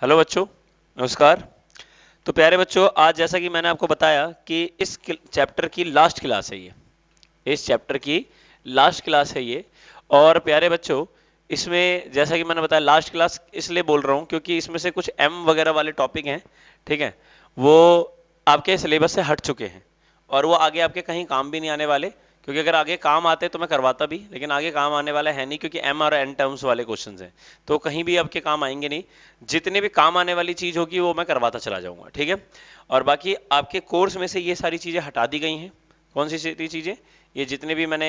Hello बच्चों नमस्कार तो प्यारे बच्चों आज जैसा कि मैंने आपको बताया कि इस चैप्टर की लास्ट क्लास है ये इस चैप्टर की लास्ट क्लास है ये और प्यारे बच्चों इसमें जैसा कि मैंने बताया लास्ट क्लास इसलिए बोल रहा हूँ क्योंकि इसमें से कुछ एम वगैरह वाले टॉपिक हैं ठीक है वो आपके सिलेबस से हट चुके हैं और वो आगे आपके कहीं काम भी नहीं आने वाले क्योंकि अगर आगे काम आते तो मैं करवाता भी लेकिन आगे काम आने वाला है नहीं क्योंकि एम और एन टर्म्स वाले क्वेश्चन हैं तो कहीं भी आपके काम आएंगे नहीं जितने भी काम आने वाली चीज़ होगी वो मैं करवाता चला जाऊंगा ठीक है और बाकी आपके कोर्स में से ये सारी चीज़ें हटा दी गई हैं कौन सी सी चीज़ें ये जितने भी मैंने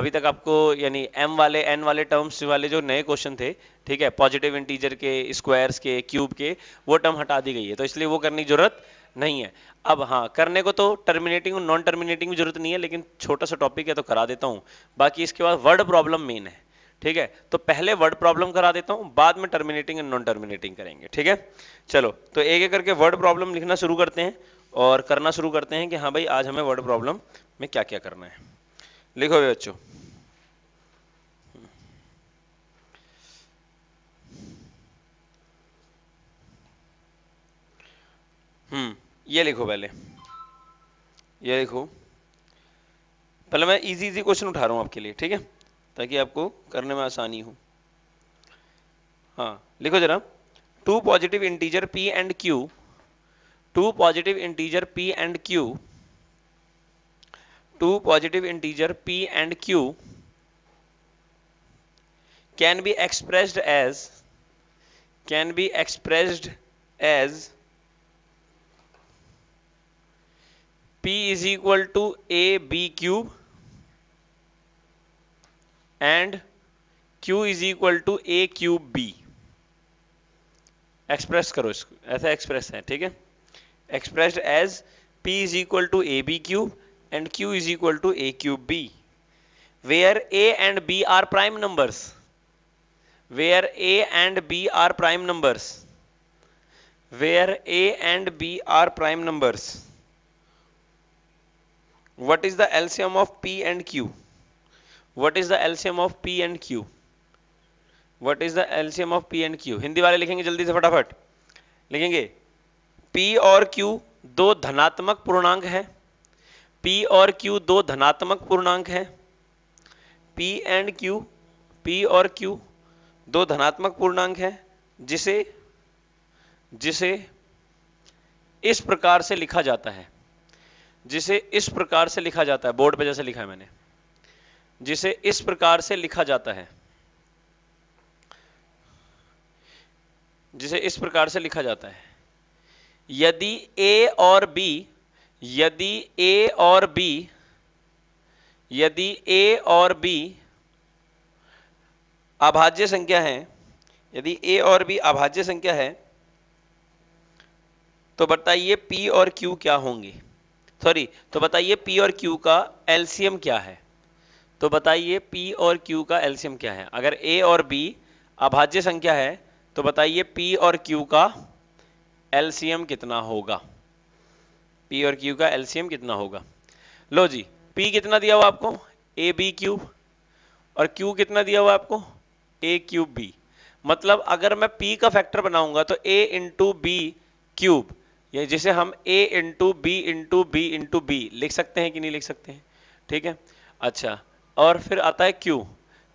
अभी तक आपको यानी एम वाले एन वाले टर्म्स वाले जो नए क्वेश्चन थे ठीक है पॉजिटिव इंटीजर के स्क्वायर्स के क्यूब के वो टर्म हटा दी गई है तो इसलिए वो करने की जरूरत नहीं है अब हाँ करने को तो टर्मिनेटिंग और नॉन टर्मिनेटिंग की जरूरत नहीं है लेकिन छोटा सा टॉपिक है तो करा देता हूँ बाकी इसके बाद वर्ड प्रॉब्लम मेन है ठीक है तो पहले वर्ड प्रॉब्लम करा देता हूं बाद में टर्मिनेटिंग एंड नॉन टर्मिनेटिंग करेंगे ठीक है चलो तो एक एक करके वर्ड प्रॉब्लम लिखना शुरू करते हैं और करना शुरू करते हैं कि हाँ भाई आज हमें वर्ड प्रॉब्लम में क्या क्या करना है लिखो भाई बच्चों हम्म ये लिखो पहले ये लिखो पहले मैं इजी इजी क्वेश्चन उठा रहा हूं आपके लिए ठीक है ताकि आपको करने में आसानी हो हाँ लिखो जरा two positive integer P and Q two positive integer P and Q two positive integer P and Q can be expressed as can be expressed as P is equal to a b cube and Q is equal to a cube b Express करो इसको ऐसा express है ठीक है Expressed as P is equal to a b cube and Q is equal to a cube b where a and b are prime numbers where a and b are prime numbers where a and b are prime numbers what is the LCM of P and Q what is the LCM of P and Q what is the LCM of P and Q Hindi वाले लिखेंगे जल्दी से फटाफट लिखेंगे P और Q दो धनात्मक पूर्णांक है P और Q दो धनात्मक पूर्णांक है P एंड Q P और Q दो धनात्मक पूर्णांक है जिसे जिसे इस प्रकार से लिखा जाता है जिसे इस प्रकार से लिखा जाता है बोर्ड पे जैसे लिखा है मैंने जिसे इस प्रकार से लिखा जाता है जिसे इस प्रकार से लिखा जाता है यदि ए और बी यदि ए और बी यदि ए और बी अभाज्य संख्या है यदि ए और बी अभाज्य संख्या है तो बताइए पी और क्यू क्या होंगे सॉरी तो बताइए पी और क्यू का एलसीएम क्या है तो बताइए पी और क्यू का एलसीएम क्या है अगर ए और बी अभाज्य संख्या है तो बताइए पी और क्यू का एलसीएम कितना होगा पी और क्यू का एलसीएम कितना होगा लो जी पी कितना दिया हुआ आपको ए बी क्यू और क्यू कितना दिया हुआ आपको ए क्यूब बी मतलब अगर मैं पी का फैक्टर बनाऊंगा तो ए इंटू बी क्यूब ये जिसे हम A into B into B into B लिख सकते हैं कि नहीं लिख सकते हैं ठीक है अच्छा और फिर आता है क्यू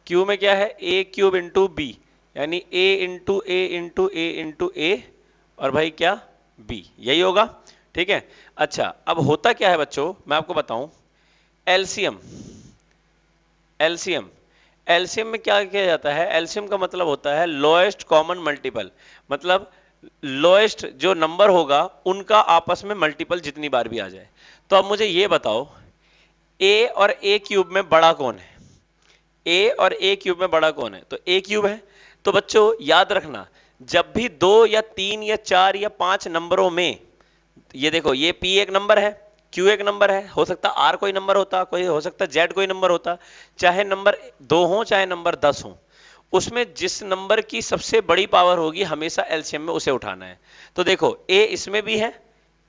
क्यू में क्या है ए क्यूब इंटू बी यानी a into A into A into A और भाई क्या बी यही होगा ठीक है अच्छा अब होता क्या है बच्चों मैं आपको बताऊं एल्सियम एल्सियम एल्सियम में क्या किया जाता है एल्सियम का मतलब होता है लोएस्ट कॉमन मल्टीपल मतलब लोएस्ट जो नंबर होगा उनका आपस में मल्टीपल जितनी बार भी आ जाए तो अब मुझे ये बताओ ए और ए क्यूब में बड़ा कौन है ए और ए क्यूब में बड़ा कौन है तो ए क्यूब है तो बच्चों याद रखना जब भी दो या तीन या चार या पांच नंबरों में ये देखो ये पी एक नंबर है क्यू एक नंबर है हो सकता आर कोई नंबर होता कोई हो सकता जेड कोई नंबर होता चाहे नंबर दो हो चाहे नंबर दस हो उसमें जिस नंबर की सबसे बड़ी पावर होगी हमेशा एलसीएम में उसे उठाना है तो देखो ए इसमें भी है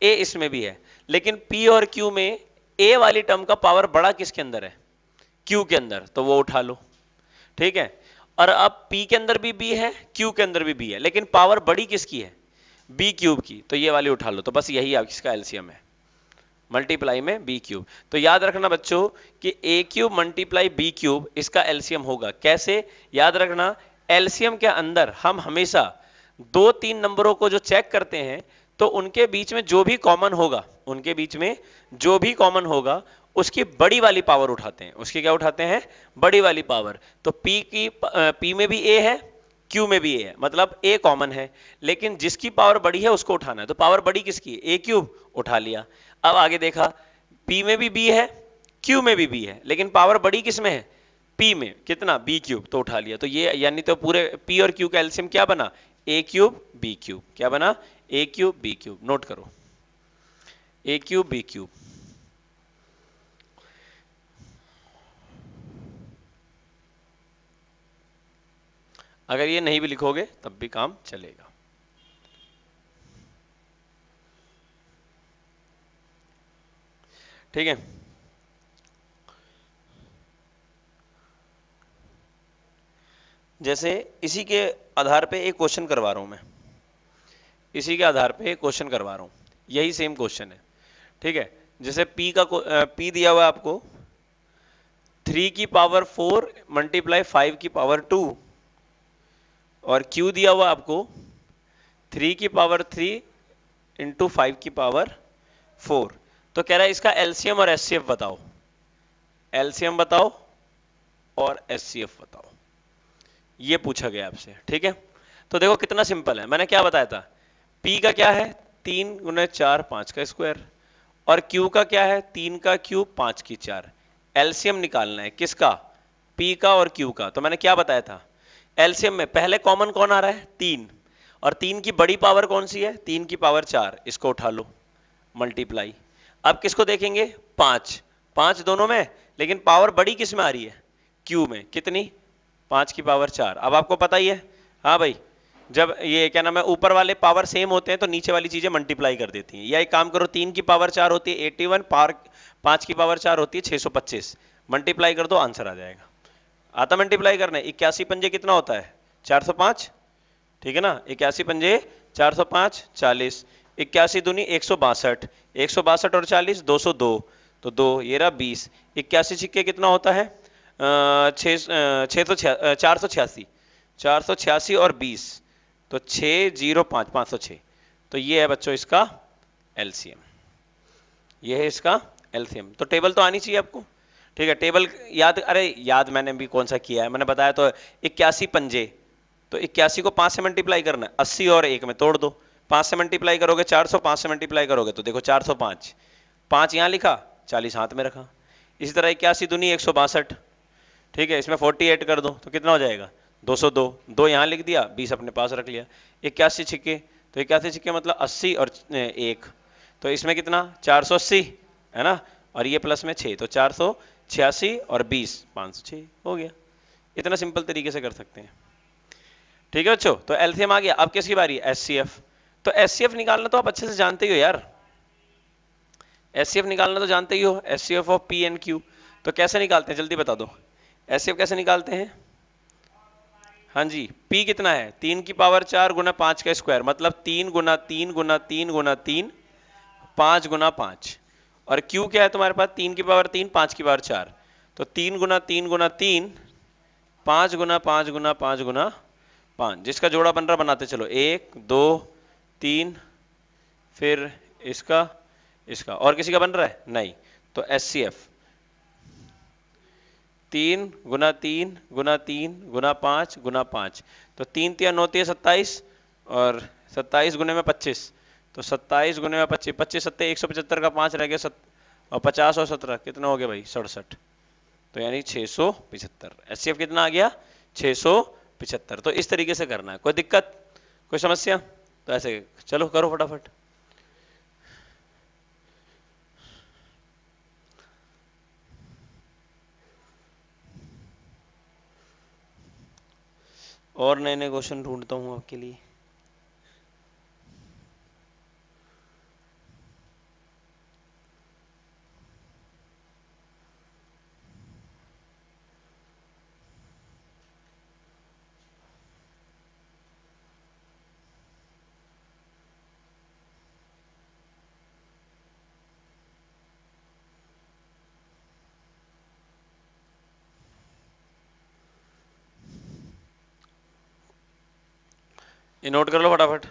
ए इसमें भी है लेकिन पी और क्यू में ए वाली टर्म का पावर बड़ा किसके अंदर है क्यू के अंदर तो वो उठा लो ठीक है और अब पी के अंदर भी बी है क्यू के अंदर भी बी है लेकिन पावर बड़ी किसकी है बी क्यूब की तो ये वाली उठा लो तो बस यही आप इसका एलसीएम है मल्टीप्लाई में बी क्यूब तो याद रखना बच्चों कि A cube multiply B cube इसका एलसीएम होगा कैसे याद रखना एलसीएम के अंदर हम हमेशा दो तीन नंबरों को जो चेक करते हैं तो उनके बीच में जो भी कॉमन होगा उनके बीच में जो भी कॉमन होगा उसकी बड़ी वाली पावर उठाते हैं उसकी क्या उठाते हैं बड़ी वाली पावर तो पी की पी में भी ए है क्यू में भी ए है मतलब ए कॉमन है लेकिन जिसकी पावर बड़ी है उसको उठाना है तो पावर बड़ी किसकी ए क्यूब उठा लिया अब आगे देखा पी में भी बी है क्यू में भी बी है लेकिन पावर बड़ी किस में है पी में कितना बी क्यूब तो उठा लिया तो ये यानी तो पूरे पी और क्यू का एल्सियम क्या बना ए क्यूब बी क्यूब क्या बना A cube B cube note करो ए क्यूब बी क्यूब अगर ये नहीं भी लिखोगे तब भी काम चलेगा ठीक है जैसे इसी के आधार पे एक क्वेश्चन करवा रहा हूं मैं इसी के आधार पे एक क्वेश्चन करवा रहा हूं यही सेम क्वेश्चन है ठीक है जैसे पी का पी दिया हुआ है आपको थ्री की पावर फोर मल्टीप्लाई फाइव की पावर टू और क्यू दिया हुआ आपको थ्री की पावर थ्री इंटू फाइव की पावर फोर तो कह रहा है इसका एलसीएम और एससीएफ बताओ एलसीएम बताओ और एससीएफ बताओ ये पूछा गया आपसे ठीक है तो देखो कितना सिंपल है मैंने क्या बताया था पी का क्या है तीन गुना चार पांच का स्क्वायर और क्यू का क्या है तीन का क्यू पांच की चार एलसीएम निकालना है किसका पी का और क्यू का तो मैंने क्या बताया था एलसीएम में पहले कॉमन कौन आ रहा है तीन और तीन की बड़ी पावर कौन सी है तीन की पावर चार इसको उठा लो मल्टीप्लाई अब किसको देखेंगे पांच पांच दोनों में लेकिन पावर बड़ी किस में आ रही है क्यू में कितनी पांच की पावर चार अब आपको पता ही है हाँ भाई जब ये क्या नाम है ऊपर वाले पावर सेम होते हैं तो नीचे वाली चीजें मल्टीप्लाई कर देती हैं या एक काम करो तीन की पावर चार होती है एट्टी वन पावर पांच की पावर चार होती है छह सौ पच्चीस मल्टीप्लाई कर दो आंसर आ जाएगा आता मल्टीप्लाई करना इक्यासी पंजे कितना होता है चार सौ पांच ठीक है ना इक्यासी पंजे चार सौ पांच चालीस इक्यासी दूनी एक सौ बासठ एक सौ बासठ और चालीस दो सौ दो तो दो ये रहा बीस इक्यासी छिक्के कितना होता है छः सौ चार सौ छियासी चार सौ छियासी और बीस तो छः जीरो पाँच पाँच सौ छः तो ये है बच्चों इसका एल सी एम ये है इसका एलसीएम तो टेबल तो आनी चाहिए आपको ठीक है टेबल याद अरे याद मैंने भी कौन सा किया है मैंने बताया तो इक्यासी पंजे तो इक्यासी को पाँच से मल्टीप्लाई करना अस्सी और एक में तोड़ दो पांच से मल्टीप्लाई करोगे चार सौ पांच से मल्टीप्लाई करोगे तो देखो चार सौ पांच पांच यहां लिखा चालीस हाथ में रखा इसी तरह इक्यासी दुनी एक सौ बासठ ठीक है इसमें फोर्टी एट कर दो तो कितना हो जाएगा दो सौ दो दो यहाँ लिख दिया बीस अपने पास रख लिया इक्यासी छिक्के तो इक्यासी छिक्के मतलब अस्सी और एक तो इसमें कितना चार सौ अस्सी है ना और ये प्लस में छः तो चार सौ छियासी और बीस पाँच सौ छः हो गया इतना सिंपल तरीके से कर सकते हैं ठीक है बच्चों तो एल्थियम आ गया अब किसकी बारी एस सी एफ तो एस निकालना तो आप अच्छे से जानते ही हो यार एस निकालना तो जानते ही हो S of P and Q तो कैसे निकालते हैं जल्दी बता दो एस कैसे निकालते हैं हाँ जी पी कितना है तीन की पावर चार गुना पांच का स्क्वायर मतलब तीन गुना तीन गुना तीन गुना तीन पांच गुना पांच और क्यू क्या है तुम्हारे पास तीन की पावर तीन पांच की पावर चार तो तीन गुना तीन गुना तीन पांच गुना पांच गुना पांच गुना पांच जिसका जोड़ा बन रहा बनाते चलो एक दो तीन फिर इसका इसका और किसी का बन रहा है नहीं तो एस सी एफ तीन गुना तीन गुना तीन गुना पांच गुना पांच तो तीन तीन नौ है सत्ताईस और सत्ताईस गुने में पच्चीस तो सत्ताईस गुने में पच्चीस पच्चीस सत्ते एक सौ पचहत्तर का पांच रह गया सत, और पचास और सत्रह कितना हो गया भाई सड़सठ तो यानी छह सौ पिछहत्तर एस सी एफ कितना आ गया छह सौ पिछहत्तर तो इस तरीके से करना है कोई दिक्कत कोई समस्या तो ऐसे चलो करो फटाफट और नए नए क्वेश्चन ढूंढता हूँ आपके लिए ये नोट कर लो फटाफट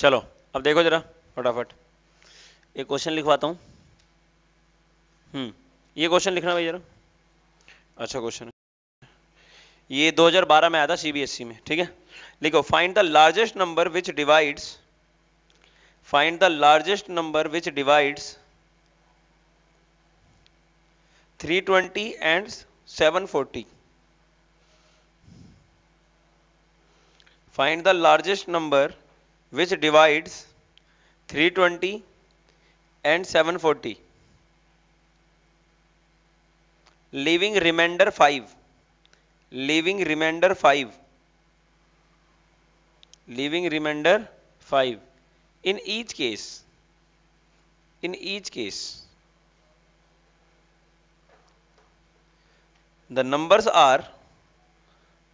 चलो अब देखो जरा फटाफट एक क्वेश्चन लिखवाता हूँ हम्म ये क्वेश्चन लिखना भाई जरा अच्छा क्वेश्चन ये 2012 में आया था सीबीएसई e में ठीक है लिखो find the largest number which divides find the largest number which divides 320 and 740 find the largest number which divides 320 and 740 leaving remainder 5 leaving remainder five leaving remainder five in each case in each case the numbers are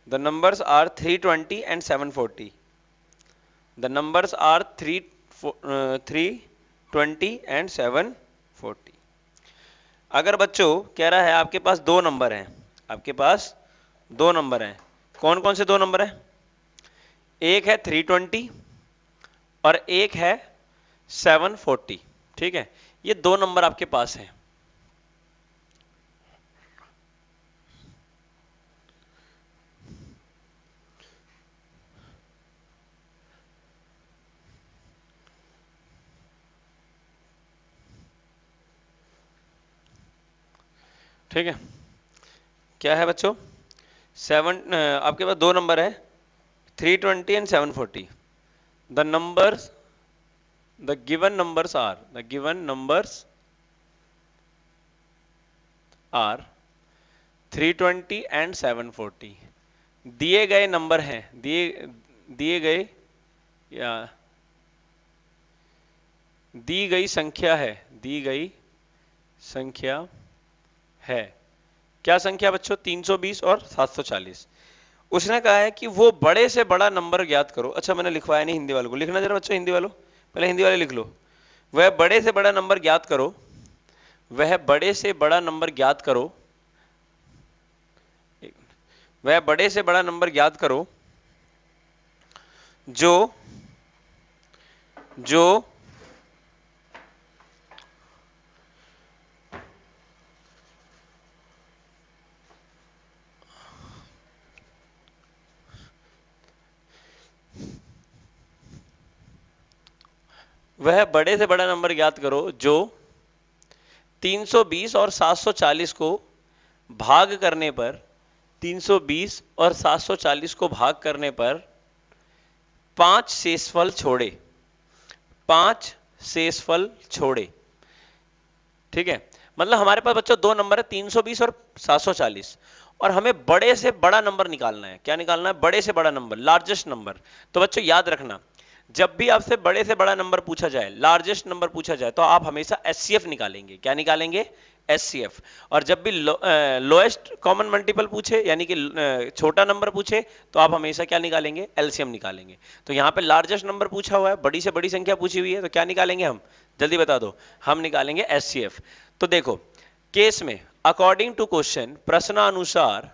the numbers are three twenty and seven forty the numbers are three three twenty and seven forty अगर बच्चों कह रहा है आपके पास दो number हैं आपके पास दो नंबर हैं कौन कौन से दो नंबर हैं एक है 320 और एक है 740 ठीक है ये दो नंबर आपके पास हैं ठीक है क्या है बच्चों सेवन आपके पास दो नंबर है three twenty and seven forty the given number are the given number are three twenty 320 seven 740 दिए गए नंबर हैं दिए दिए गए या दी गई संख्या है दी गई संख्या है क्या संख्या बच्चों 320 और 740 उसने कहा है कि वो बड़े से बड़ा नंबर ज्ञात करो अच्छा मैंने लिखवाया नहीं हिंदी वालों को लिखना जरा बच्चों हिंदी वालों पहले हिंदी वाले लिख लो वह बड़े से बड़ा नंबर ज्ञात करो वह बड़े से बड़ा नंबर ज्ञात करो वह बड़े से बड़ा नंबर ज्ञात करो जो जो वह बड़े से बड़ा नंबर ज्ञात करो जो 320 और 740 को भाग करने पर 320 और 740 को भाग करने पर पांच शेषफल छोड़े पांच शेषफल छोड़े ठीक है मतलब हमारे पास बच्चों दो नंबर है 320 और 740 और हमें बड़े से बड़ा नंबर निकालना है क्या निकालना है बड़े से बड़ा नंबर लार्जेस्ट नंबर तो बच्चों याद रखना जब भी आपसे बड़े से बड़ा नंबर पूछा जाए लार्जेस्ट नंबर पूछा जाए तो आप हमेशा एस निकालेंगे क्या निकालेंगे एस और जब भी लोएस्ट कॉमन मल्टीपल पूछे यानी कि छोटा नंबर पूछे तो आप हमेशा क्या निकालेंगे एलसीएम निकालेंगे तो यहां पे लार्जेस्ट नंबर पूछा हुआ है बड़ी से बड़ी संख्या पूछी हुई है तो क्या निकालेंगे हम जल्दी बता दो हम निकालेंगे एस तो देखो केस में अकॉर्डिंग टू क्वेश्चन प्रश्नानुसार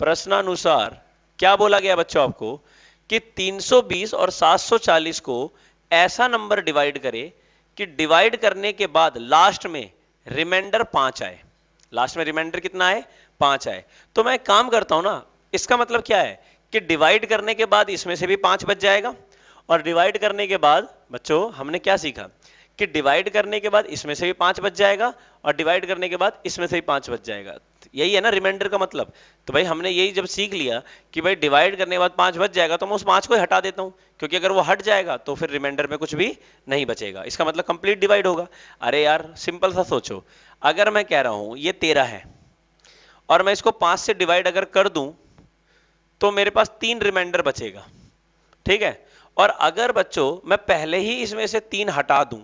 प्रश्नानुसार क्या बोला गया बच्चों आपको कि 320 और 740 को ऐसा नंबर डिवाइड करे कि डिवाइड करने के बाद लास्ट में रिमाइंडर पांच आए लास्ट में रिमाइंडर कितना आए पांच आए तो मैं काम करता हूं ना इसका मतलब क्या है कि डिवाइड करने के बाद इसमें से भी पांच बच जाएगा और डिवाइड करने के बाद बच्चों हमने क्या सीखा कि डिवाइड करने के बाद इसमें से भी पांच बच जाएगा और डिवाइड करने के बाद इसमें से भी पांच बच जाएगा यही है ना रिमाइंडर का मतलब तो भाई हमने यही जब सीख लिया कि भाई डिवाइड करने के बाद पांच बच जाएगा तो मैं उस पांच को हटा देता हूं क्योंकि अगर वो हट जाएगा तो फिर रिमाइंडर में कुछ भी नहीं बचेगा इसका मतलब कंप्लीट डिवाइड होगा अरे यार सिंपल सा सोचो अगर मैं कह रहा हूं ये तेरह है और मैं इसको पांच से डिवाइड अगर कर दूं तो मेरे पास तीन रिमाइंडर बचेगा ठीक है और अगर बच्चों मैं पहले ही इसमें से तीन हटा दूं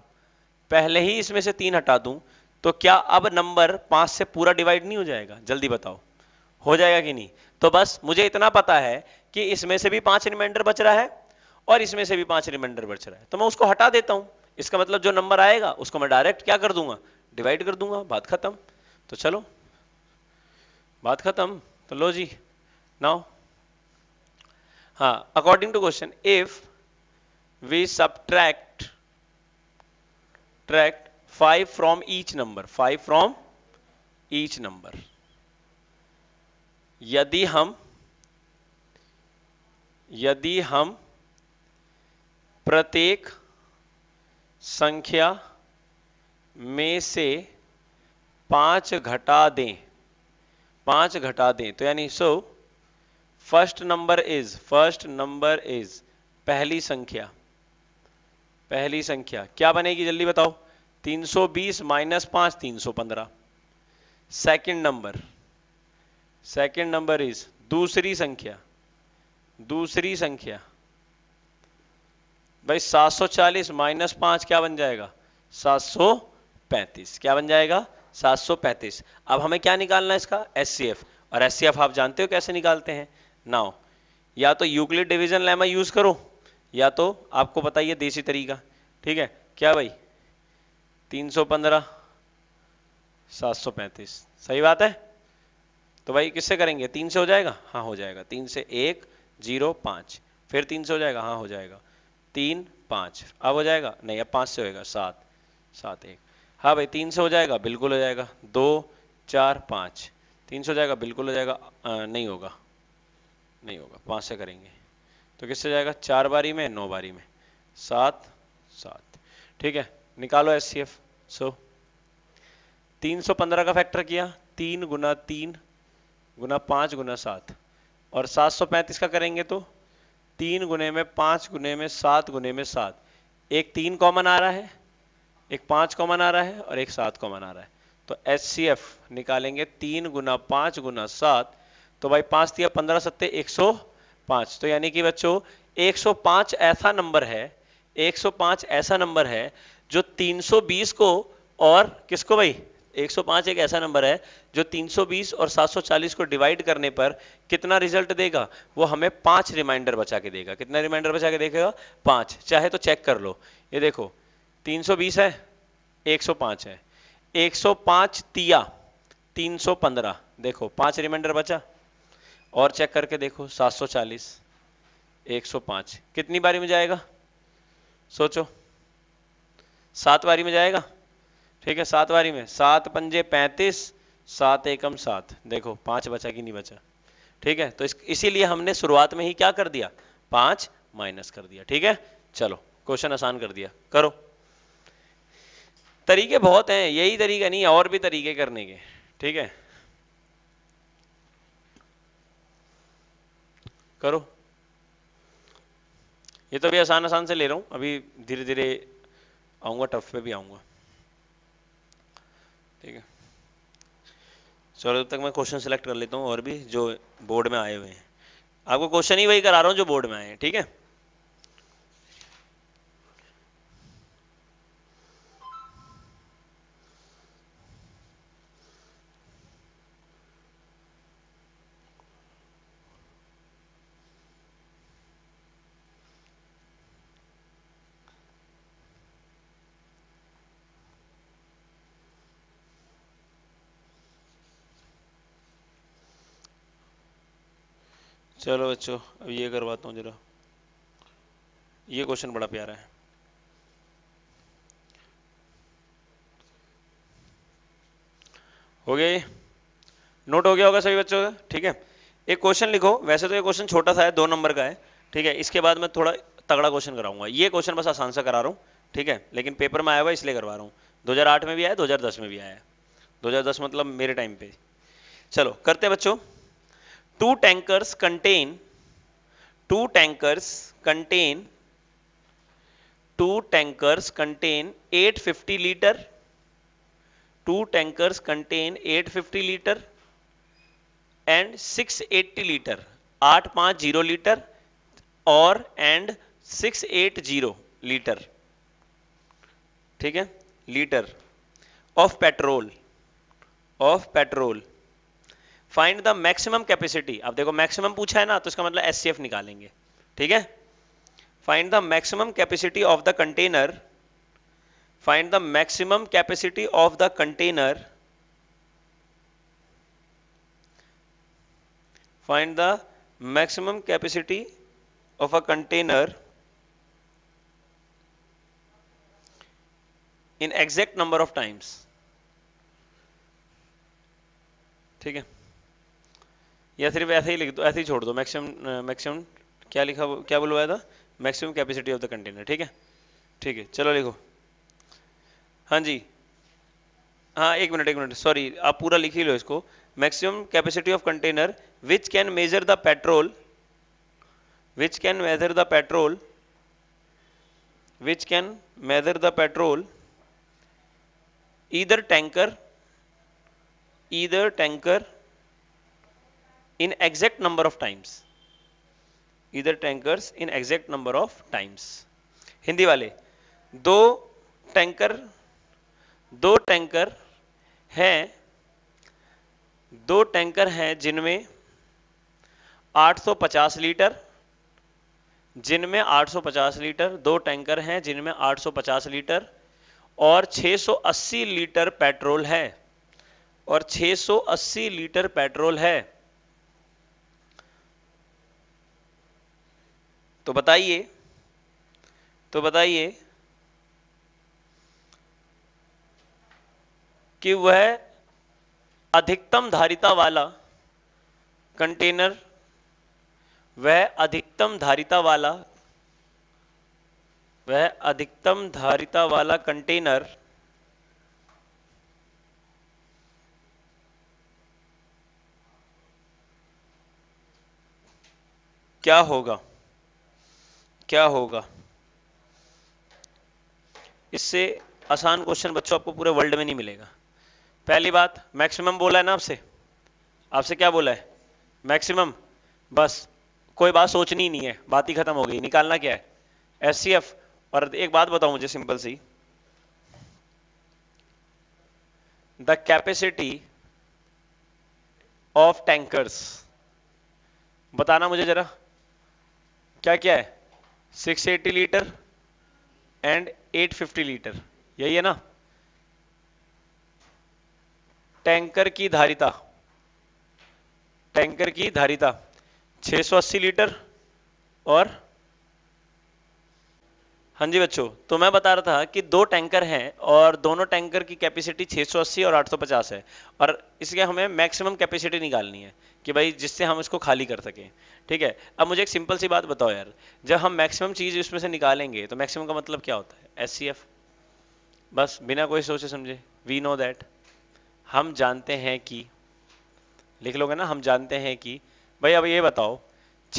पहले ही इसमें से तीन हटा दूं तो क्या अब नंबर पांच से पूरा डिवाइड नहीं हो जाएगा जल्दी बताओ हो जाएगा कि नहीं तो बस मुझे इतना पता है कि इसमें से भी पांच रिमाइंडर बच रहा है और इसमें से भी पांच रिमाइंडर बच रहा है तो मैं उसको हटा देता हूं इसका मतलब जो नंबर आएगा उसको मैं डायरेक्ट क्या कर दूंगा डिवाइड कर दूंगा बात खत्म तो चलो बात खत्म तो लो जी नाउ हाँ according to question if we subtract subtract 5 from each number 5 from each number यदि हम यदि हम प्रत्येक संख्या में से पांच घटा दें पांच घटा दें तो यानी so first number is first number is पहली संख्या पहली संख्या क्या बनेगी जल्दी बताओ 320 सौ बीस माइनस पांच तीन second number second number is दूसरी संख्या दूसरी संख्या भाई 740 माइनस पांच क्या बन जाएगा 735 क्या बन जाएगा 735 अब हमें क्या निकालना है इसका एस और एस आप जानते हो कैसे निकालते हैं नाउ या तो यूक्लिड डिवीजन लेमा यूज करो या तो आपको बताइए देसी तरीका ठीक है क्या भाई 315 735 सही बात है तो भाई किससे करेंगे तीन से हो जाएगा हाँ हो जाएगा तीन से एक जीरो पांच फिर तीन से हो जाएगा हाँ हो जाएगा तीन पांच अब हो जाएगा नहीं अब पांच से होएगा सात सात एक हाँ भाई तीन से हो जाएगा बिल्कुल हो जाएगा दो चार पांच तीन से हो जाएगा बिल्कुल हो जाएगा आ, नहीं होगा नहीं होगा पांच से करेंगे तो किससे जाएगा चार बारी में नौ बारी में सात सात ठीक है निकालो एस सी एफ सो तीन सौ पंद्रह का फैक्टर किया तीन गुना तीन गुना पांच गुना सात और सात सौ पैंतीस का करेंगे तो तीन गुने में पांच गुने में सात गुने में सात एक तीन कॉमन आ रहा है एक पांच कॉमन आ रहा है और एक सात कॉमन आ रहा है तो एच सी एफ निकालेंगे तीन गुना पांच गुना सात तो भाई पांच दिया पंद्रह सत्ते एक सौ पांच तो यानी कि बच्चों 105 ऐसा नंबर है 105 ऐसा नंबर है जो 320 को और किसको भाई 105 एक ऐसा नंबर है जो 320 और 740 को डिवाइड करने पर कितना रिजल्ट देगा वो हमें पांच रिमाइंडर बचा के देगा कितना रिमाइंडर बचा के देखेगा पांच चाहे तो चेक कर लो ये देखो 320 है 105 है 105 तिया 315 देखो पांच रिमाइंडर बचा और चेक करके देखो 740 105 कितनी बारी में जाएगा सोचो सात बारी में जाएगा ठीक है सात बारी में सात पंजे पैंतीस सात एकम सात देखो पांच बचा कि नहीं बचा ठीक है तो इस, इसीलिए हमने शुरुआत में ही क्या कर दिया पांच माइनस कर दिया ठीक है चलो क्वेश्चन आसान कर दिया करो तरीके बहुत हैं यही तरीका नहीं और भी तरीके करने के ठीक है करो ये तो भी आसान आसान से ले रहा हूं अभी धीरे धीरे आऊंगा टफ पे भी आऊंगा ठीक है चलो तब तक मैं क्वेश्चन सेलेक्ट कर लेता हूँ और भी जो बोर्ड में आए हुए हैं आपको क्वेश्चन ही वही करा रहा हूँ जो बोर्ड में आए हैं ठीक है चलो बच्चों अब ये करवाता हूँ जरा ये क्वेश्चन बड़ा प्यारा है हो गया ये नोट हो गया होगा सभी बच्चों का ठीक है एक क्वेश्चन लिखो वैसे तो ये क्वेश्चन छोटा सा है दो नंबर का है ठीक है इसके बाद मैं थोड़ा तगड़ा क्वेश्चन कराऊंगा ये क्वेश्चन बस आसान से करा रहा हूँ ठीक है लेकिन पेपर में आया हुआ इसलिए करवा रहा हूँ 2008 में भी आया 2010 में भी आया 2010 मतलब मेरे टाइम पे चलो करते हैं बच्चों two tankers contain two tankers contain two tankers contain 850 liter two tankers contain 850 liter and 680 liter 850 liter और एंड 680 लीटर ठीक है litre of petrol of petrol find the maximum capacity अब देखो मैक्सिमम पूछा है ना तो इसका मतलब एस निकालेंगे ठीक है find the maximum capacity of the container find the maximum capacity of the container find the maximum capacity of a container in exact number of times ठीक है या सिर्फ ऐसे ही लिख दो ऐसे ही छोड़ दो मैक्सिमम मैक्सिमम क्या लिखा क्या बुलवाया था maximum capacity of the container ठीक है ठीक है चलो लिखो हाँ जी हाँ एक मिनट एक मिनट सॉरी आप पूरा लिख ही लो इसको maximum capacity of container which can measure the petrol which can measure the petrol which can measure the petrol either tanker either tanker in exact number of times either tankers in exact number of times hindi wale do tanker दो tanker हैं दो tanker हैं जिनमें 850 litre जिनमें 850 litre दो tanker हैं जिनमें 850 litre और 680 लीटर पेट्रोल है और 680 लीटर पेट्रोल है तो बताइए तो बताइए कि वह अधिकतम धारिता वाला कंटेनर वह अधिकतम धारिता वाला वह अधिकतम धारिता वाला कंटेनर क्या होगा क्या होगा इससे आसान क्वेश्चन बच्चों आपको पूरे वर्ल्ड में नहीं मिलेगा पहली बात मैक्सिमम बोला है ना आपसे आपसे क्या बोला है मैक्सिमम बस कोई बात सोचनी ही नहीं है बात ही खत्म हो गई निकालना क्या है एस और एक बात बताओ मुझे सिंपल सी द कैपेसिटी ऑफ टैंकर्स बताना मुझे जरा क्या क्या है 680 लीटर एंड 850 लीटर यही है ना टैंकर की धारिता टैंकर की धारिता 680 लीटर और हाँ जी बच्चों तो मैं बता रहा था कि दो टैंकर हैं और दोनों टैंकर की कैपेसिटी 680 और 850 है और इसके हमें मैक्सिमम कैपेसिटी निकालनी है कि भाई जिससे हम इसको खाली कर सकें ठीक है अब मुझे एक सिंपल सी बात बताओ यार जब हम मैक्सिमम चीज़ इसमें से निकालेंगे तो मैक्सिमम का मतलब क्या होता है एस बस बिना कोई सोचे समझे वी नो दैट हम जानते हैं कि लिख लोगे ना हम जानते हैं कि भाई अब ये बताओ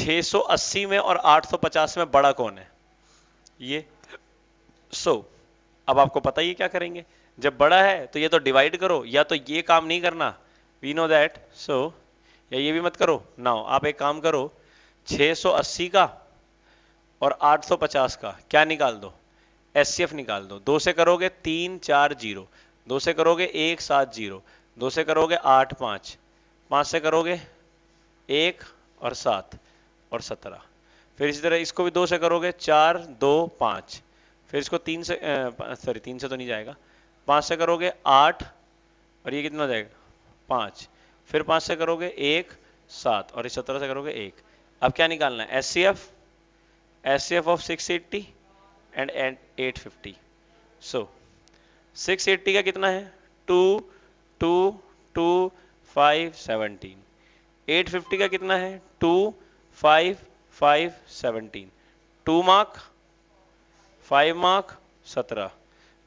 680 में और आठ में बड़ा कौन है ये सो so, अब आपको पता ही क्या करेंगे जब बड़ा है तो ये तो डिवाइड करो या तो ये काम नहीं करना वी नो दैट सो या ये भी मत करो नाउ आप एक काम करो 680 का और 850 का क्या निकाल दो एस निकाल दो दो से करोगे तीन चार जीरो दो से करोगे एक सात जीरो दो से करोगे आठ पांच पांच से करोगे एक और सात और सत्रह फिर इसी तरह इसको भी दो से करोगे चार दो पाँच फिर इसको तीन से सॉरी तीन से तो नहीं जाएगा पाँच से करोगे आठ और ये कितना जाएगा पाँच फिर पाँच से करोगे एक सात और इस सत्रह से करोगे एक अब क्या निकालना है S C F S C F of six eighty and and eight fifty so six eighty का कितना है two two two five seventeen eight fifty का कितना है two five five seventeen two mark five mark सत्रह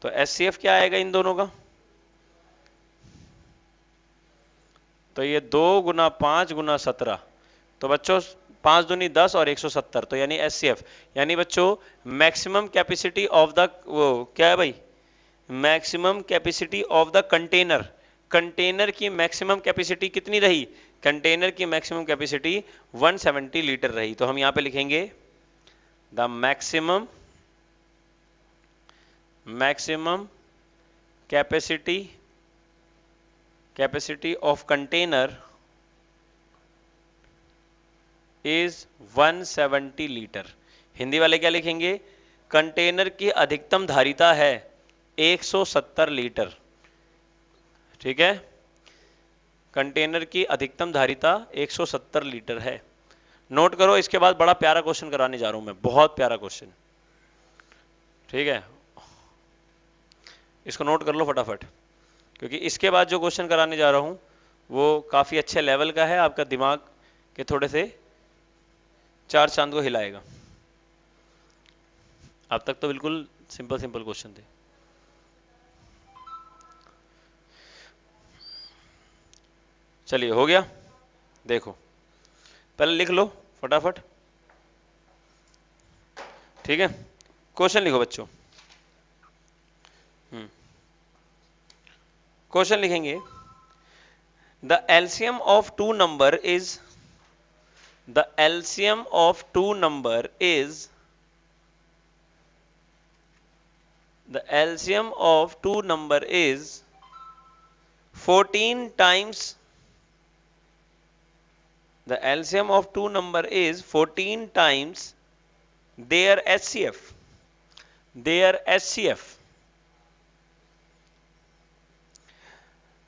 तो S क्या आएगा इन दोनों का तो ये दो गुना पांच गुना सत्रह तो बच्चों पांच दुनी दस और एक सौ सत्तर तो यानी एस यानी बच्चों मैक्सिमम कैपेसिटी ऑफ द वो क्या है भाई maximum capacity of the container container की मैक्सिमम कैपेसिटी कितनी रही कंटेनर की मैक्सिमम कैपेसिटी 170 लीटर रही तो हम यहां पे लिखेंगे the maximum maximum capacity capacity of container is 170 litre Hindi वाले क्या लिखेंगे कंटेनर की अधिकतम धारिता है 170 लीटर ठीक है कंटेनर की अधिकतम धारिता 170 लीटर है नोट करो इसके बाद बड़ा प्यारा क्वेश्चन कराने जा रहा हूं मैं बहुत प्यारा क्वेश्चन ठीक है इसको नोट कर लो फटाफट क्योंकि इसके बाद जो क्वेश्चन कराने जा रहा हूं वो काफी अच्छे लेवल का है आपका दिमाग के थोड़े से चार चांद को हिलाएगा अब तक तो बिल्कुल सिंपल सिंपल क्वेश्चन थे चलिए हो गया देखो पहले लिख लो फटाफट ठीक है क्वेश्चन लिखो बच्चों हम्म। क्वेश्चन लिखेंगे the LCM of two number is the LCM of two number is the LCM of two number is 14 times The LCM of 2 number is 14 times their SCF. Their SCF.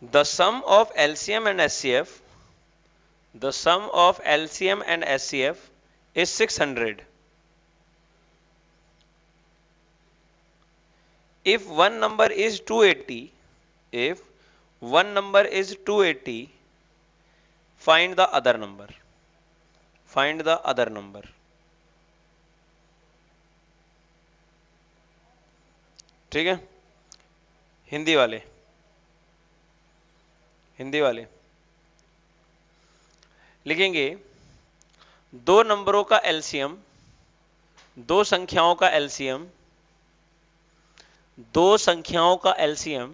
The sum of LCM and SCF the sum of LCM and SCF is 600. If one number is 280, if one number is 280, find the other number find the other number ठीक है हिंदी वाले हिंदी वाले लिखेंगे दो नंबरों का LCM दो संख्याओं का एलसीएम दो संख्याओं का एलसीएम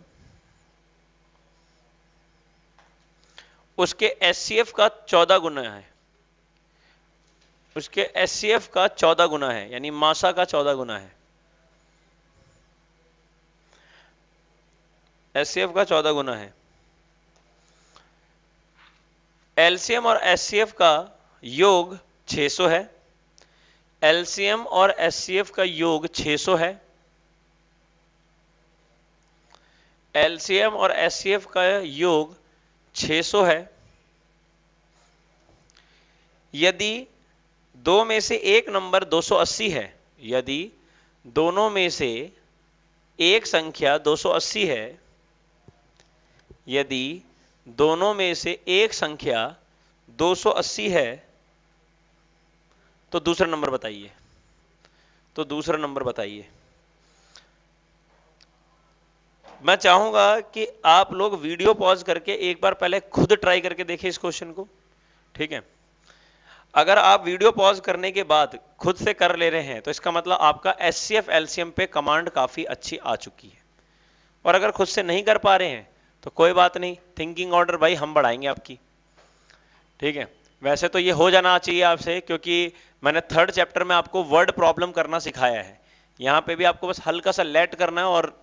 उसके एस का चौदह गुना है उसके एस का चौदह गुना है यानी मासा का चौदह गुना है एस का चौदह गुना है एलसीएम और एस का योग 600 है एलसीएम और एस का योग 600 है एलसीएम और एस का योग 600 है यदि दो में से एक नंबर 280 है यदि दोनों में से एक संख्या 280 है यदि दोनों में से एक संख्या 280 है तो दूसरा नंबर बताइए तो दूसरा नंबर बताइए मैं चाहूंगा कि आप लोग वीडियो पॉज करके एक बार पहले खुद ट्राई करके देखें इस क्वेश्चन को ठीक है अगर आप वीडियो पॉज करने के बाद खुद से कर ले रहे हैं तो इसका मतलब आपका एस सी एफ एलसीएम पे कमांड काफी अच्छी आ चुकी है और अगर खुद से नहीं कर पा रहे हैं तो कोई बात नहीं थिंकिंग ऑर्डर भाई हम बढ़ाएंगे आपकी ठीक है वैसे तो ये हो जाना चाहिए आपसे क्योंकि मैंने थर्ड चैप्टर में आपको वर्ड प्रॉब्लम करना सिखाया है यहाँ पे भी आपको बस हल्का सा लेट करना है और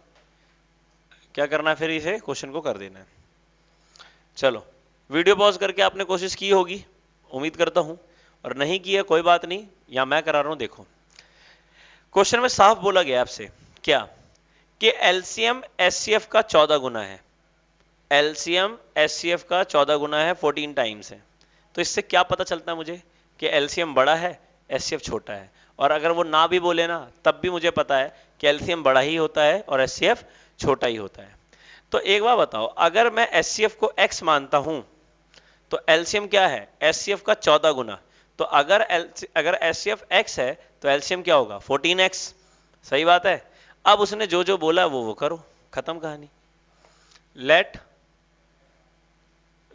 क्या करना है फिर इसे क्वेश्चन को कर देना है चलो वीडियो पॉज करके आपने कोशिश की होगी उम्मीद करता हूं और नहीं किया कोई बात नहीं या मैं करा रहा हूं देखो क्वेश्चन में साफ बोला गया आपसे क्या कि एलसीएम एस का चौदह गुना है एलसीएम एस का चौदह गुना है फोर्टीन टाइम्स है तो इससे क्या पता चलता है मुझे कि एलसीएम बड़ा है एस छोटा है और अगर वो ना भी बोले ना तब भी मुझे पता है कि एलसीएम बड़ा ही होता है और एस छोटा ही होता है तो एक बार बताओ अगर मैं एस को एक्स मानता हूं तो एल्सियम क्या है एस का चौदह गुना तो अगर अगर एस एक्स है तो एल्सियम क्या होगा फोर्टीन एक्स सही बात है अब उसने जो जो बोला वो वो करो खत्म कहानी let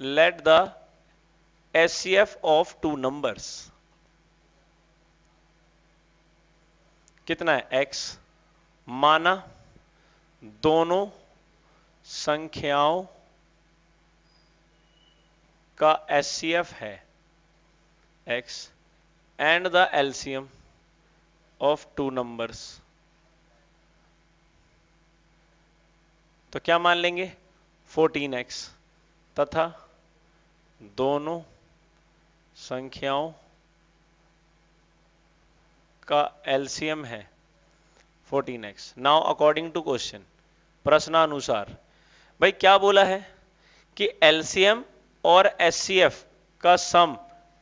let the S of two numbers कितना है एक्स माना दोनों संख्याओं का एस है x एंड द LCM ऑफ टू नंबर्स तो क्या मान लेंगे 14x तथा दोनों संख्याओं का एलसीएम है 14x now according to question प्रश्नानुसार भाई क्या बोला है कि एलसीएम और एस का सम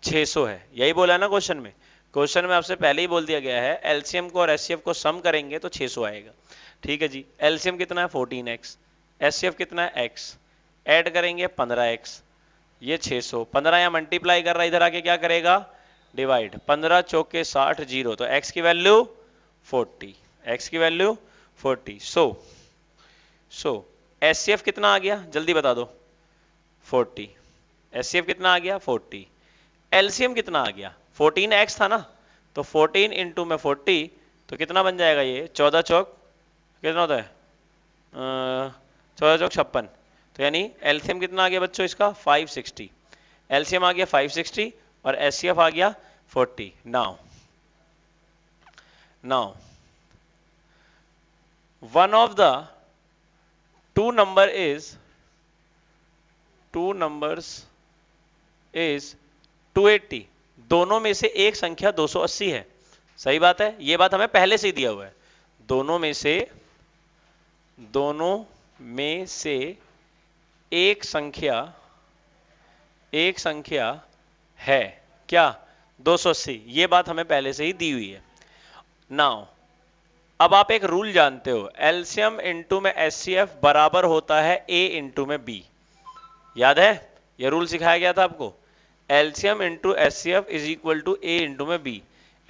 600 है यही बोला है ना क्वेश्चन में क्वेश्चन में आपसे पहले ही बोल दिया गया है एलसीएम को और एस को सम करेंगे तो 600 आएगा ठीक है जी एलसीएम कितना है 14x एफ कितना है x ऐड करेंगे 15x ये 600 15 या मल्टीप्लाई कर रहा है इधर आके क्या करेगा डिवाइड 15 चौके 60 जीरो तो x की वैल्यू 40 x की value 40 so so, so S कितना आ गया जल्दी बता दो 40 एस कितना आ गया 40 एलसीएम कितना आ गया 14x था ना तो 14 इंटू में 40 तो कितना बन जाएगा ये 14 चौक कितना होता है चौदह चौक छप्पन तो यानी एल्सियम कितना आ गया बच्चों इसका 560 एल्सियम आ गया 560 और एस आ गया 40 now now one of the two number is two numbers is 280 दोनों में से एक संख्या 280 है सही बात है यह बात हमें पहले से ही दिया हुआ है दोनों में से दोनों में से एक संख्या एक संख्या है क्या 280 ये बात हमें पहले से ही दी हुई है नाउ अब आप एक रूल जानते हो एल्सियम इंटू में एस बराबर होता है ए इंटू में बी याद है यह रूल सिखाया गया था आपको LCM into S C F is equal to A into में बी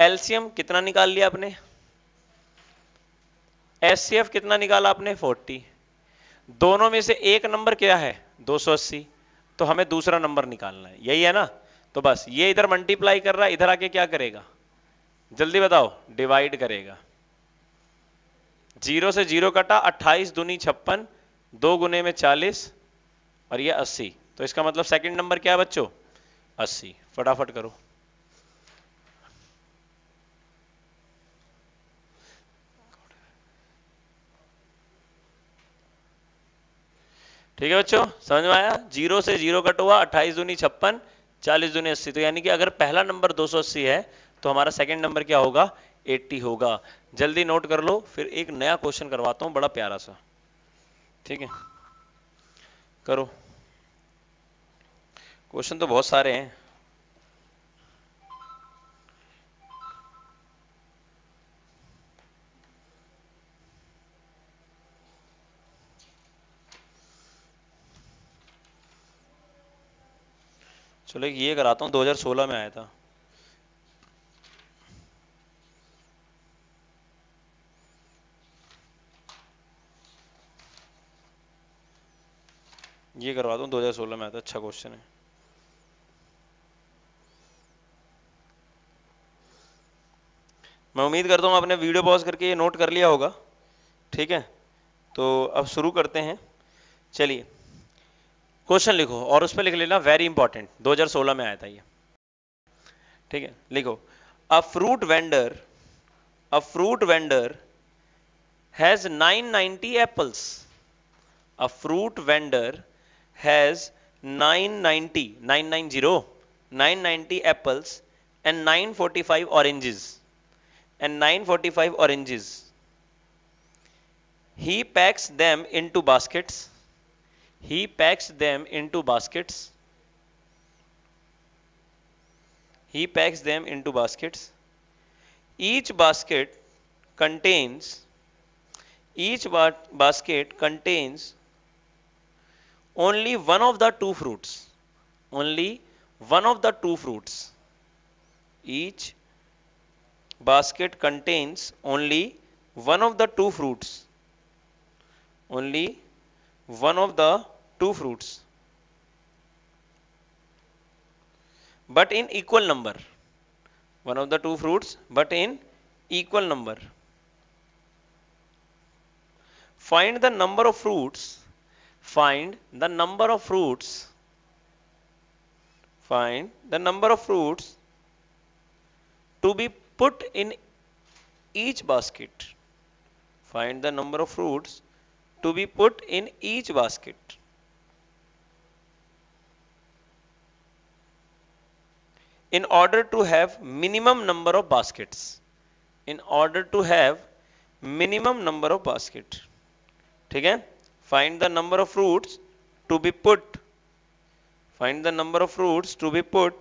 एल्सियम कितना निकाल लिया आपने एस सी एफ कितना निकाला आपने 40 दोनों में से एक नंबर क्या है 280 तो हमें दूसरा नंबर निकालना है यही है ना तो बस ये इधर मल्टीप्लाई कर रहा है इधर आके क्या करेगा जल्दी बताओ डिवाइड करेगा जीरो से जीरो कटा अट्ठाईस दूनी छप्पन दो गुने में चालीस और ये अस्सी तो इसका मतलब सेकंड नंबर क्या है बच्चों अस्सी फटाफट करो ठीक है बच्चों समझ में आया जीरो से जीरो कट हुआ अट्ठाईस दूनी छप्पन चालीस दूनी अस्सी तो यानी कि अगर पहला नंबर 280 है तो हमारा सेकंड नंबर क्या होगा 80 होगा जल्दी नोट कर लो फिर एक नया क्वेश्चन करवाता हूं बड़ा प्यारा सा ठीक है करो क्वेश्चन तो बहुत सारे हैं चलो ये कराता हूँ 2016 में आया था ये करवा दूँ 2016 में आता अच्छा क्वेश्चन है मैं उम्मीद करता हूँ आपने वीडियो पॉज करके ये नोट कर लिया होगा ठीक है तो अब शुरू करते हैं चलिए क्वेश्चन लिखो और उस पर लिख लेना वेरी इंपॉर्टेंट 2016 में आया था ये ठीक है लिखो a fruit vendor a fruit vendor has 990 apples fruit vendor vendor has 990, 990, 990 apples and 945 oranges and 945 oranges. He packs them into baskets. He packs them into baskets. He packs them into baskets. Each basket contains each basket contains only one of the two fruits only one of the two fruits each basket contains only one of the two fruits only one of the two fruits but in equal number one of the two fruits but in equal number find the number of fruits find the number of fruits find the number of fruits to be put in each basket find the number of fruits to be put in each basket in order to have minimum number of baskets in order to have minimum number of basket ठीक है find the number of roots to be put find the number of roots to be put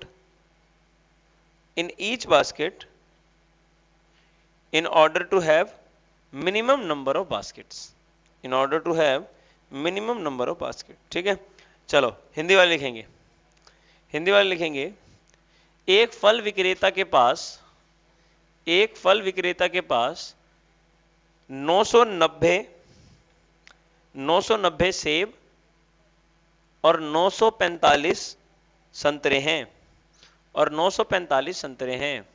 in each basket in order to have minimum number of baskets in order to have minimum number of basket ठीक है चलो हिंदी वाले लिखेंगे हिंदी वाले लिखेंगे एक फल विक्रेता के पास एक फल विक्रेता के पास 990 990 सेब और 945 संतरे हैं और 945 संतरे हैं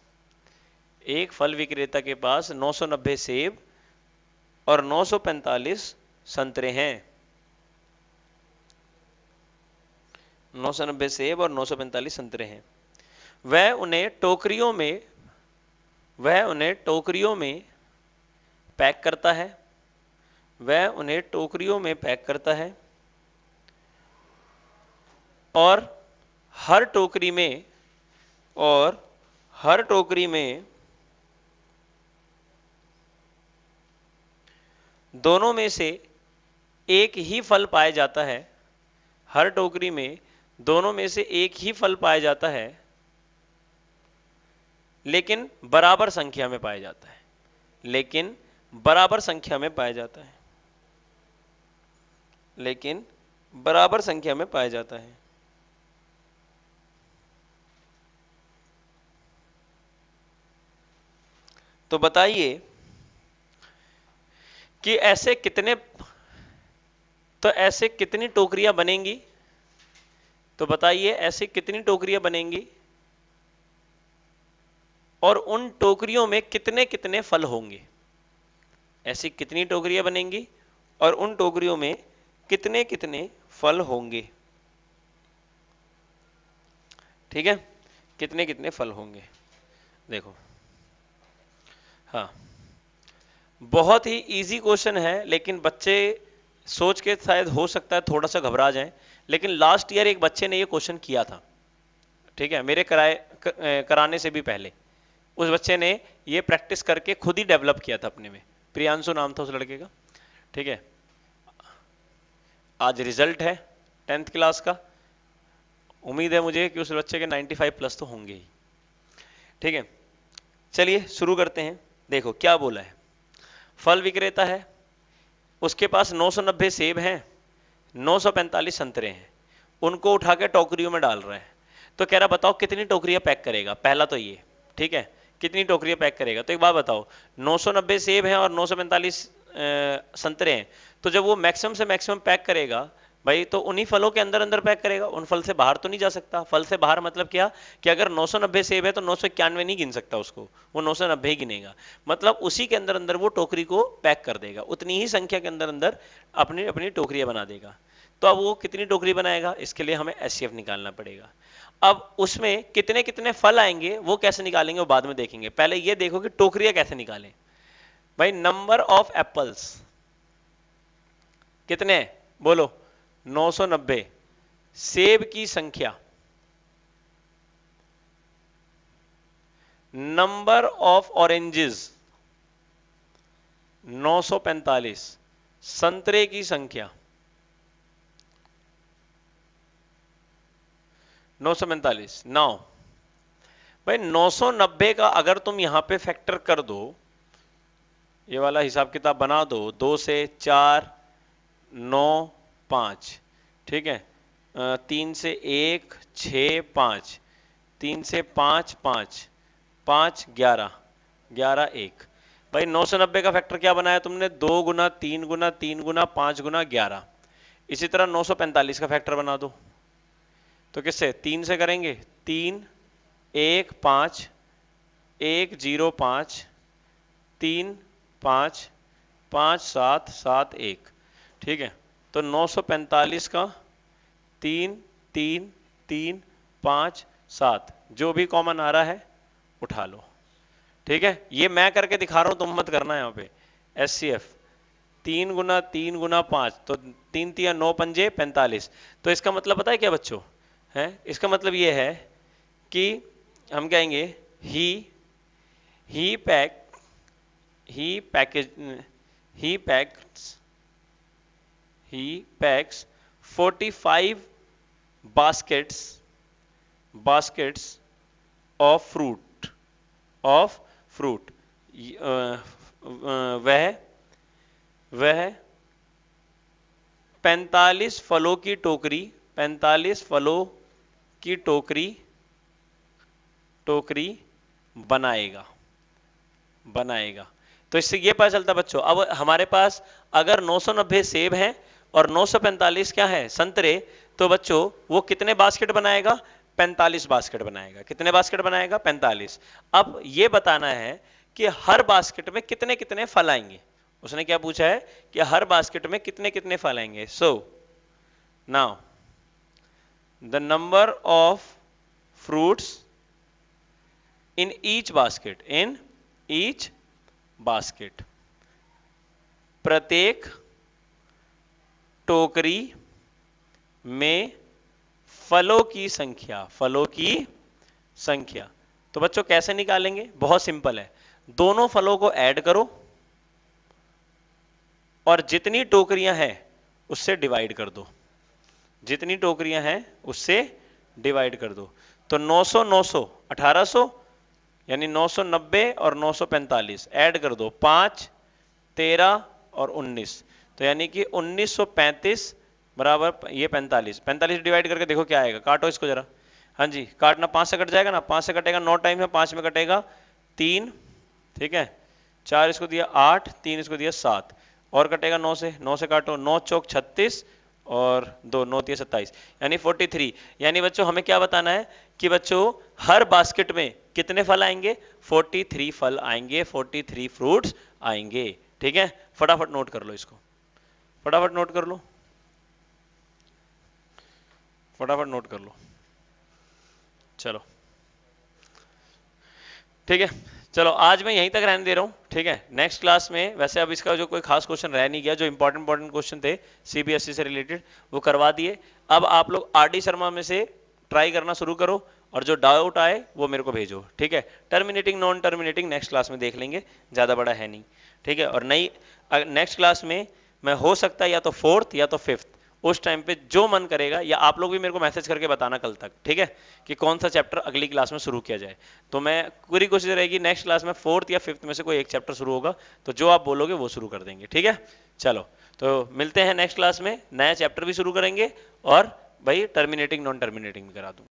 एक फल विक्रेता के पास 990 सेब और 945 संतरे हैं 990 सेब और 945 संतरे हैं वह उन्हें टोकरियों में वह उन्हें टोकरियों में पैक करता है वह उन्हें टोकरियों में पैक करता है और हर टोकरी में और हर टोकरी में दोनों में से एक ही फल पाया जाता है हर टोकरी में दोनों में से एक ही फल पाया जाता है लेकिन बराबर संख्या में पाया जाता है लेकिन बराबर संख्या में पाया जाता है लेकिन बराबर संख्या में पाया जाता है तो बताइए कि ऐसे कितने तो ऐसे कितनी टोकरियां बनेंगी तो बताइए ऐसे कितनी टोकरियां बनेंगी और उन टोकरियों में कितने कितने फल होंगे ऐसी कितनी टोकरियां बनेंगी और उन टोकरियों में कितने कितने फल होंगे ठीक है कितने कितने फल होंगे देखो हाँ बहुत ही इजी क्वेश्चन है लेकिन बच्चे सोच के शायद हो सकता है थोड़ा सा घबरा जाए लेकिन लास्ट ईयर एक बच्चे ने ये क्वेश्चन किया था ठीक है मेरे कराए कराने से भी पहले उस बच्चे ने ये प्रैक्टिस करके खुद ही डेवलप किया था अपने में प्रियांशु नाम था उस लड़के का ठीक है आज रिजल्ट है टेंथ क्लास का उम्मीद है मुझे कि उस बच्चे के 95 प्लस तो होंगे ही ठीक है चलिए शुरू करते हैं देखो क्या बोला है फल विक्रेता है उसके पास 990 सेब हैं 945 संतरे हैं उनको उठा के टोकरियों में डाल रहा है तो कह रहा बताओ कितनी टोकरियां पैक करेगा पहला तो ये ठीक है कितनी टोकरियां पैक करेगा तो एक बात बताओ नौ सेब हैं और नौ संतरे हैं तो जब वो मैक्सिमम से मैक्सिमम पैक करेगा भाई तो उन्हीं फलों के अंदर अंदर पैक करेगा उन फल से बाहर तो नहीं जा सकता फल से बाहर मतलब क्या कि अगर 990 सेब है तो नौ नहीं गिन सकता उसको वो सौ ही गिनेगा मतलब उसी के अंदर अंदर वो टोकरी को पैक कर देगा उतनी ही संख्या के अंदर अंदर अपनी अपनी टोकरियां बना देगा तो अब वो कितनी टोकरी बनाएगा इसके लिए हमें एस निकालना पड़ेगा अब उसमें कितने कितने फल आएंगे वो कैसे निकालेंगे वो बाद में देखेंगे पहले ये देखो कि टोकरियां कैसे निकालें भाई नंबर ऑफ एप्पल्स कितने बोलो 990 सेब की संख्या नंबर ऑफ ऑरेंजेस 945 संतरे की संख्या नौ सौ पैंतालीस नौ भाई 990 का अगर तुम यहां पे फैक्टर कर दो ये वाला हिसाब किताब बना दो दो से चार नौ पाँच ठीक है तीन से एक छ पाँच तीन से पाँच पाँच पाँच ग्यारह ग्यारह एक भाई नौ सौ नब्बे का फैक्टर क्या बनाया तुमने दो गुना तीन गुना तीन गुना पाँच गुना ग्यारह इसी तरह नौ सौ पैंतालीस का फैक्टर बना दो तो किससे तीन से करेंगे तीन एक पाँच एक जीरो पाँच तीन पाँच पाँच सात सात एक ठीक है तो 945 का तीन तीन तीन पाँच सात जो भी कॉमन आ रहा है उठा लो ठीक है ये मैं करके दिखा रहा हूं तुम मत करना यहाँ पे एस सी एफ तीन गुना तीन गुना पांच तो तीन तीन नौ पंजे पैंतालीस तो इसका मतलब पता है क्या बच्चों है इसका मतलब ये है कि हम कहेंगे he he pack he package he packs he packs 45 baskets baskets of fruit of fruit uh, uh, वह वह 45 फलों की टोकरी 45 फलों की टोकरी टोकरी बनाएगा बनाएगा तो इससे ये पता चलता बच्चों अब हमारे पास अगर 990 सेब हैं और 945 क्या है संतरे तो बच्चों वो कितने बास्केट बनाएगा 45 बास्केट बनाएगा कितने बास्केट बनाएगा 45 अब ये बताना है कि हर बास्केट में कितने कितने फल आएंगे उसने क्या पूछा है कि हर बास्केट में कितने कितने फल आएंगे so now the number of fruits in each basket in each basket प्रत्येक टोकरी में फलों की संख्या फलों की संख्या तो बच्चों कैसे निकालेंगे बहुत सिंपल है दोनों फलों को ऐड करो और जितनी टोकरियां हैं उससे डिवाइड कर दो जितनी टोकरियां हैं उससे डिवाइड कर दो तो 900 900 1800 यानी 990 और 945 ऐड कर दो 5 13 और तो यानी कि 1935 बराबर ये 45 45 डिवाइड करके देखो क्या आएगा काटो इसको जरा हाँ जी काटना पांच से कट जाएगा ना पांच से कटेगा नौ टाइम में पांच में कटेगा तीन ठीक है चार इसको दिया आठ तीन इसको दिया सात और कटेगा नौ से नौ से काटो नौ चौक छत्तीस और दो नौ तीस सत्ताईस यानी फोर्टी थ्री यानी बच्चों हमें क्या बताना है कि बच्चों हर बास्केट में कितने फल आएंगे फोर्टी थ्री फल आएंगे फोर्टी थ्री फ्रूट्स आएंगे ठीक है फटाफट नोट कर लो इसको फटाफट नोट कर लो फटाफट नोट कर लो चलो ठीक है चलो आज मैं यहीं तक रहने दे रहा हूं ठीक है नेक्स्ट क्लास में वैसे अब इसका जो कोई खास क्वेश्चन रह नहीं गया जो इंपॉर्टेंट इंपॉर्टेंट क्वेश्चन थे सीबीएसई e से रिलेटेड वो करवा दिए अब आप लोग आरडी शर्मा में से ट्राई करना शुरू करो और जो डाउट आए वो मेरे को भेजो ठीक है terminating non terminating next class में देख लेंगे ज़्यादा बड़ा है नहीं ठीक है और नई नेक्स्ट क्लास में मैं हो सकता है या तो फोर्थ या तो फिफ्थ उस टाइम पे जो मन करेगा या आप लोग भी मेरे को मैसेज करके बताना कल तक ठीक है कि कौन सा चैप्टर अगली क्लास में शुरू किया जाए तो मैं पूरी कोशिश रहेगी नेक्स्ट क्लास में फोर्थ या फिफ्थ में से कोई एक चैप्टर शुरू होगा तो जो आप बोलोगे वो शुरू कर देंगे ठीक है चलो तो मिलते हैं नेक्स्ट क्लास में नया चैप्टर भी शुरू करेंगे और भाई टर्मिनेटिंग नॉन टर्मिनेटिंग भी करा दूंगा